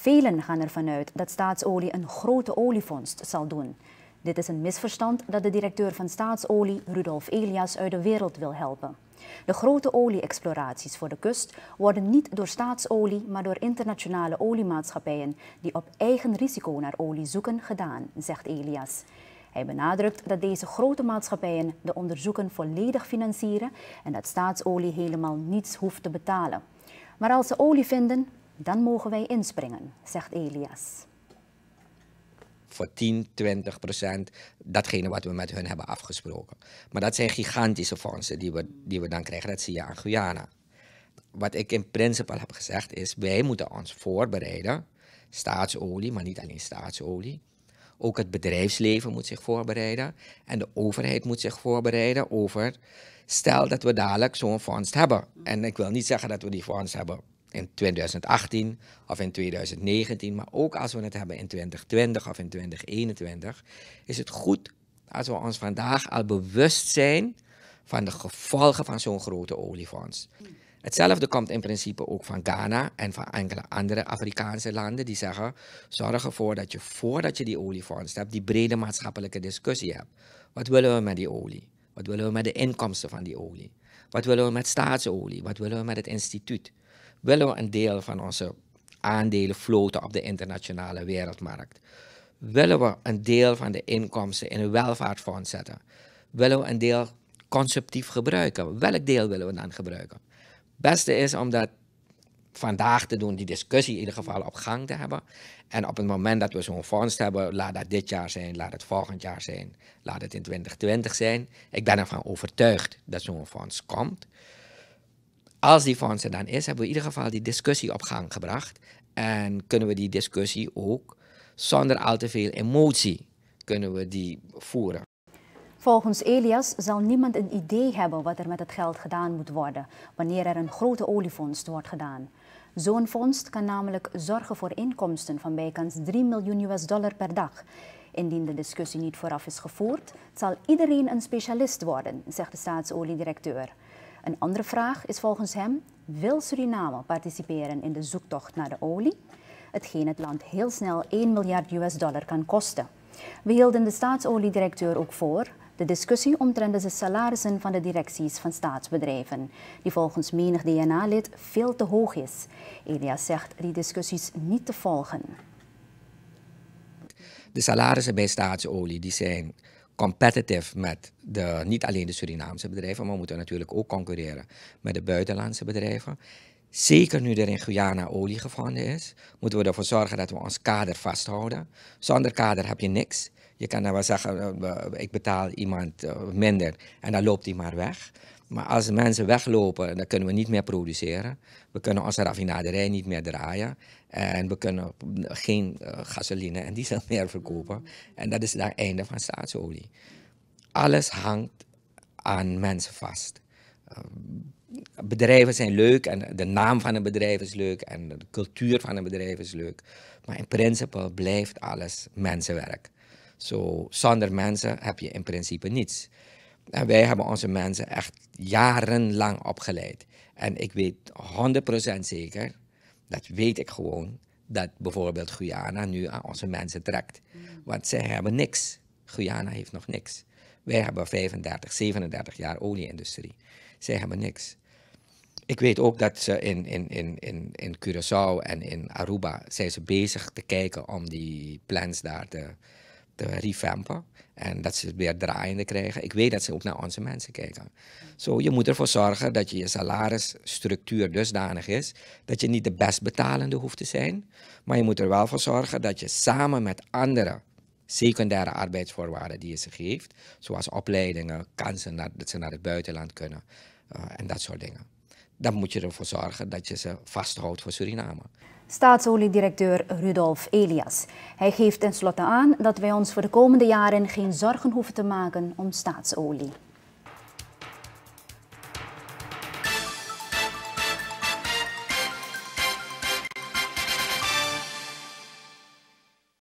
Velen gaan ervan uit dat staatsolie een grote olievondst zal doen. Dit is een misverstand dat de directeur van staatsolie, Rudolf Elias, uit de wereld wil helpen. De grote olie-exploraties voor de kust worden niet door staatsolie, maar door internationale oliemaatschappijen die op eigen risico naar olie zoeken gedaan, zegt Elias. Hij benadrukt dat deze grote maatschappijen de onderzoeken volledig financieren en dat staatsolie helemaal niets hoeft te betalen. Maar als ze olie vinden, dan mogen wij inspringen, zegt Elias. Voor 10, 20 procent datgene wat we met hun hebben afgesproken. Maar dat zijn gigantische fondsen die we, die we dan krijgen. Dat zie je aan Guyana. Wat ik in principe heb gezegd is, wij moeten ons voorbereiden. Staatsolie, maar niet alleen staatsolie. Ook het bedrijfsleven moet zich voorbereiden. En de overheid moet zich voorbereiden over. Stel dat we dadelijk zo'n fonds hebben. En ik wil niet zeggen dat we die fonds hebben in 2018 of in 2019, maar ook als we het hebben in 2020 of in 2021, is het goed als we ons vandaag al bewust zijn van de gevolgen van zo'n grote oliefonds. Hetzelfde komt in principe ook van Ghana en van enkele andere Afrikaanse landen die zeggen: zorg ervoor dat je voordat je die oliefonds hebt, die brede maatschappelijke discussie hebt. Wat willen we met die olie? Wat willen we met de inkomsten van die olie? Wat willen we met staatsolie? Wat willen we met het instituut? willen we een deel van onze aandelen floten op de internationale wereldmarkt? Willen we een deel van de inkomsten in een welvaartfonds zetten? Willen we een deel conceptief gebruiken? Welk deel willen we dan gebruiken? Het beste is om dat vandaag te doen, die discussie in ieder geval op gang te hebben. En op het moment dat we zo'n fonds hebben, laat dat dit jaar zijn, laat het volgend jaar zijn, laat het in 2020 zijn. Ik ben ervan overtuigd dat zo'n fonds komt als die fonds er dan is, hebben we in ieder geval die discussie op gang gebracht. En kunnen we die discussie ook zonder al te veel emotie kunnen we die voeren. Volgens Elias zal niemand een idee hebben wat er met het geld gedaan moet worden wanneer er een grote olievondst wordt gedaan. Zo'n fonds kan namelijk zorgen voor inkomsten van bijkans 3 miljoen US dollar per dag. Indien de discussie niet vooraf is gevoerd, zal iedereen een specialist worden, zegt de staatsoliedirecteur. Een andere vraag is volgens hem, wil Suriname participeren in de zoektocht naar de olie? Hetgeen het land heel snel 1 miljard US dollar kan kosten. We hielden de staatsoliedirecteur ook voor de discussie omtrent de salarissen van de directies van staatsbedrijven, die volgens menig DNA-lid veel te hoog is. Elias zegt die discussies niet te volgen. De salarissen bij staatsolie die zijn competitief met de, niet alleen de Surinaamse bedrijven, maar we moeten natuurlijk ook concurreren met de buitenlandse bedrijven. Zeker nu er in Guyana olie gevonden is, moeten we ervoor zorgen dat we ons kader vasthouden. Zonder kader heb je niks. Je kan dan nou wel zeggen, eh, ik betaal iemand eh, minder en dan loopt hij maar weg. Maar als mensen weglopen, dan kunnen we niet meer produceren. We kunnen onze raffinaderij niet meer draaien. En we kunnen geen eh, gasoline en diesel meer verkopen. En dat is het einde van staatsolie. Alles hangt aan mensen vast. Bedrijven zijn leuk en de naam van een bedrijf is leuk en de cultuur van een bedrijf is leuk. Maar in principe blijft alles mensenwerk. Zo, zonder mensen heb je in principe niets. En wij hebben onze mensen echt jarenlang opgeleid. En ik weet 100% zeker, dat weet ik gewoon, dat bijvoorbeeld Guyana nu aan onze mensen trekt. Mm. Want zij hebben niks. Guyana heeft nog niks. Wij hebben 35, 37 jaar olieindustrie. Zij hebben niks. Ik weet ook dat ze in, in, in, in, in Curaçao en in Aruba zijn ze bezig te kijken om die plans daar te, te revampen. En dat ze het weer draaiende krijgen. Ik weet dat ze ook naar onze mensen kijken. Zo, je moet ervoor zorgen dat je je salarisstructuur dusdanig is dat je niet de best betalende hoeft te zijn. Maar je moet er wel voor zorgen dat je samen met andere secundaire arbeidsvoorwaarden die je ze geeft, zoals opleidingen, kansen naar, dat ze naar het buitenland kunnen eh, en dat soort dingen dan moet je ervoor zorgen dat je ze vasthoudt voor Suriname. Staatsoliedirecteur Rudolf Elias. Hij geeft tenslotte aan dat wij ons voor de komende jaren geen zorgen hoeven te maken om staatsolie.